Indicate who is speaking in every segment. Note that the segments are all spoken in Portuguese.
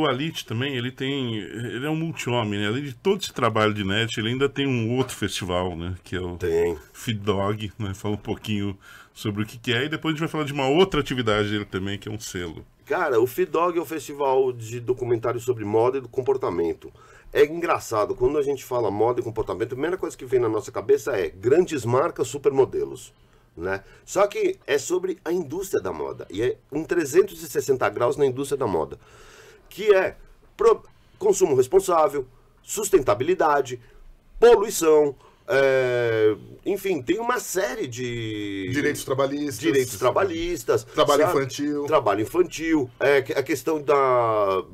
Speaker 1: O Alit também, ele tem. Ele é um multi-homem, né? Além de todo esse trabalho de net, ele ainda tem um outro festival, né? Que é o tem. Feed Dog, né? Fala um pouquinho sobre o que, que é, e depois a gente vai falar de uma outra atividade dele também, que é um selo. Cara, o Feed Dog é um festival de documentário sobre moda e do comportamento. É engraçado, quando a gente fala moda e comportamento, a primeira coisa que vem na nossa cabeça é grandes marcas, supermodelos. Né? Só que é sobre a indústria da moda. E é um 360 graus na indústria da moda que é consumo responsável, sustentabilidade, poluição, é, enfim, tem uma série de. Direitos trabalhistas. Direitos trabalhistas. Trabalho sabe? infantil. Trabalho infantil. É, a questão da,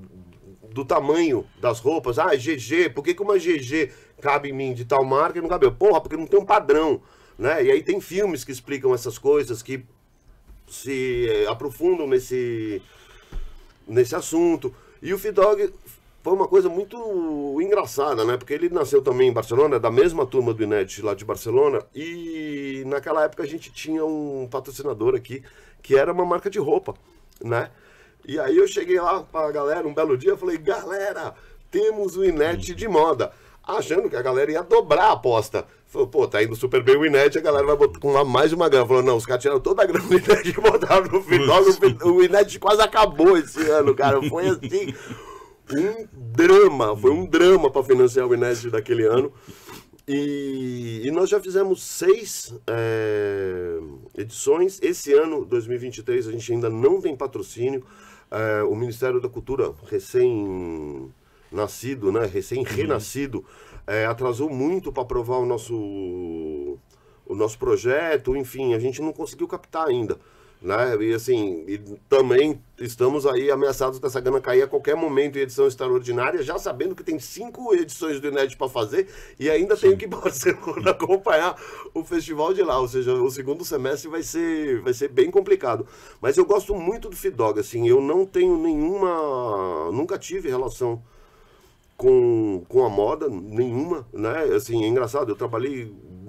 Speaker 1: do tamanho das roupas. Ah, GG, por que, que uma GG cabe em mim de tal marca e não cabe? Porra, porque não tem um padrão. Né? E aí tem filmes que explicam essas coisas, que se é, aprofundam nesse, nesse assunto. E o Fidog foi uma coisa muito engraçada, né? Porque ele nasceu também em Barcelona, da mesma turma do Inet lá de Barcelona, e naquela época a gente tinha um patrocinador aqui, que era uma marca de roupa, né? E aí eu cheguei lá pra galera um belo dia, falei, galera, temos o Inet de moda, achando que a galera ia dobrar a aposta. Falou, pô, tá indo super bem o Inet, a galera vai botar com lá mais uma grana. Falou, não, os caras tiraram toda a grana do Inet e botaram no final. No, o Inet quase acabou esse ano, cara. Foi assim, um drama. Foi um drama para financiar o Inet daquele ano. E, e, nós já fizemos seis é, edições. Esse ano, 2023, a gente ainda não tem patrocínio. É, o Ministério da Cultura recém nascido, né, recém-renascido, uhum. é, atrasou muito para aprovar o nosso, o nosso projeto, enfim, a gente não conseguiu captar ainda. Né? E assim, e também estamos aí ameaçados dessa grana cair a qualquer momento em edição extraordinária, já sabendo que tem cinco edições do Inédito para fazer e ainda Sim. tenho que ir para Barcelona acompanhar o festival de lá, ou seja, o segundo semestre vai ser, vai ser bem complicado. Mas eu gosto muito do FIDOG, assim, eu não tenho nenhuma, nunca tive relação com, com a moda nenhuma, né? Assim, é engraçado, eu trabalhei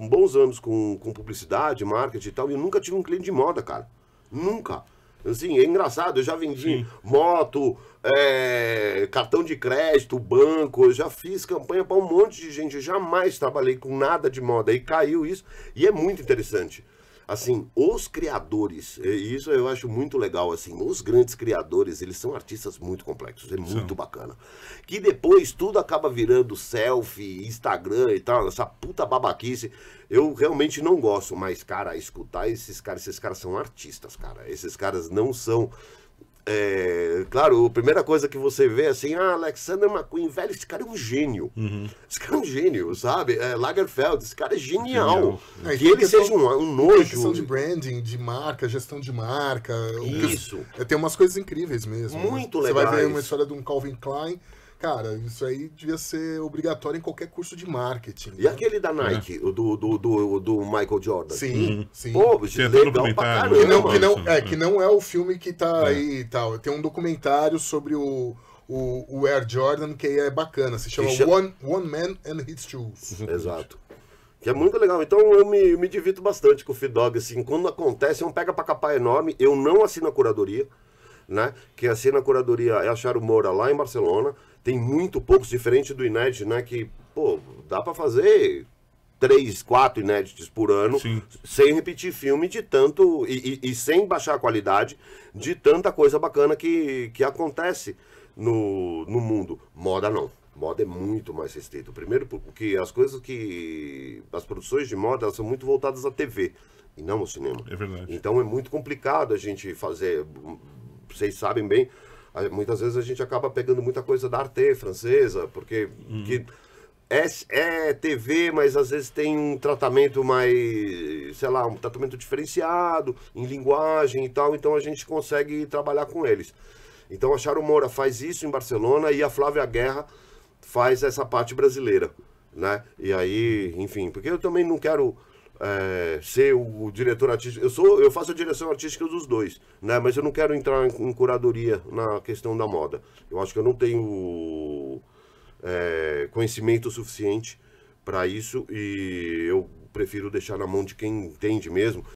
Speaker 1: bons anos com, com publicidade, marketing e tal, e eu nunca tive um cliente de moda, cara. Nunca. Assim, é engraçado, eu já vendi Sim. moto, é, cartão de crédito, banco, eu já fiz campanha para um monte de gente, eu jamais trabalhei com nada de moda, e caiu isso, e é muito interessante assim, os criadores, e isso eu acho muito legal, assim, os grandes criadores, eles são artistas muito complexos, é muito Sim. bacana. Que depois tudo acaba virando selfie, Instagram e tal, essa puta babaquice. Eu realmente não gosto, mas, cara, escutar esses caras, esses caras são artistas, cara. Esses caras não são é, claro, a primeira coisa que você vê é assim, ah, Alexander McQueen, velho, esse cara é um gênio. Uhum. Esse cara é um gênio, sabe? É, Lagerfeld, esse cara é genial. genial. É, que ele seja um, um nojo. questão de branding, de marca, gestão de marca. Isso. É, tem umas coisas incríveis mesmo. Né? Muito legal. Você vai ver uma história de um Calvin Klein Cara, isso aí devia ser obrigatório em qualquer curso de marketing. E né? aquele da é. Nike, é. do, do, do, do, Michael Jordan? Sim, uhum. sim. Pô, legal pra caramba. Que não, que não, é, que não é o filme que tá é. aí e tal. Tem um documentário sobre o, o, o Air Jordan que é bacana. Se chama One, One Man and His Shoes. Exato. Que é muito legal. Então eu me, me divirto bastante com o Fidog. Assim, quando acontece, é um pega pra capar enorme. Eu não assino a curadoria, né? Quem assina a curadoria é a Charo Moura lá em Barcelona tem muito poucos, diferente do inédito, né? Que, pô, dá para fazer três, quatro inéditos por ano, Sim. sem repetir filme de tanto. E, e, e, sem baixar a qualidade de tanta coisa bacana que, que acontece no, no mundo. Moda não. Moda é muito mais restrito. Primeiro, porque as coisas que. As produções de moda são muito voltadas à TV e não ao cinema. É verdade. Então é muito complicado a gente fazer. Vocês sabem bem, muitas vezes a gente acaba pegando muita coisa da Arte francesa, porque hum. que é, é, TV, mas às vezes tem um tratamento mais, sei lá, um tratamento diferenciado em linguagem e tal, então a gente consegue trabalhar com eles. Então a Charo Moura faz isso em Barcelona e a Flávia Guerra faz essa parte brasileira, né? E aí, enfim, porque eu também não quero é, ser o, o, diretor artístico. Eu, sou, eu faço a direção artística dos dois, né? Mas eu não quero entrar em, em curadoria na questão da moda. Eu acho que eu não tenho é, conhecimento suficiente para isso e eu prefiro deixar na mão de quem entende mesmo.